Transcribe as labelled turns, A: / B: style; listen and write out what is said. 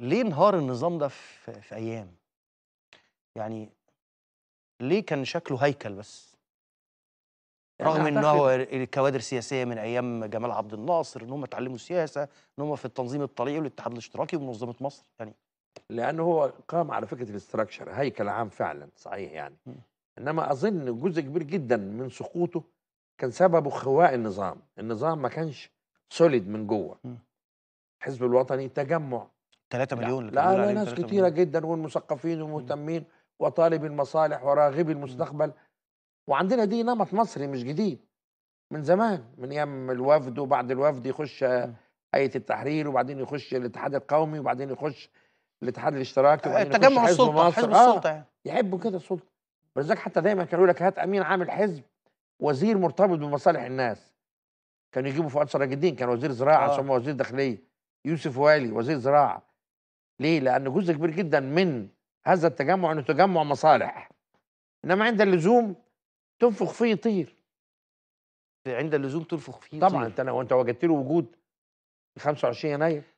A: ليه انهار النظام ده في, في ايام يعني ليه كان شكله هيكل بس يعني رغم ان هو الكوادر السياسيه من ايام جمال عبد الناصر ان هم اتعلموا السياسه ان هم في التنظيم الطليعي والاتحاد الاشتراكي ومنظمه مصر يعني لانه هو قام على فكره الاستراكشر هيكل عام فعلا صحيح يعني م.
B: انما اظن جزء كبير جدا من سقوطه كان سببه خواء النظام النظام ما كانش سوليد من جوه الحزب الوطني تجمع
A: 3 مليون لا لا, ناس كتيرة مليون.
B: جدا والمثقفين والمهتمين وطالب المصالح وراغبي المستقبل وعندنا دي نمط مصري مش جديد من زمان من ايام الوفد وبعد الوفد يخش هيئه التحرير وبعدين يخش الاتحاد القومي وبعدين يخش الاتحاد الاشتراكي آه، وبعدين تجمع يخش السلطه مصر. حزب السلطه آه يعني. يحبوا كده السلطه ولذلك حتى دايما كانوا يقول لك هات امين عامل حزب وزير مرتبط بمصالح الناس كانوا يجيبوا فؤاد سراج الدين كان وزير زراعه آه. وزير داخليه يوسف والي وزير زراعه ليه؟ لأن جزء كبير جدا من هذا التجمع انه تجمع مصالح انما عند اللزوم تنفخ فيه طير عند اللزوم تنفخ فيه طبعا انت لو انت وجدت له وجود 25 يناير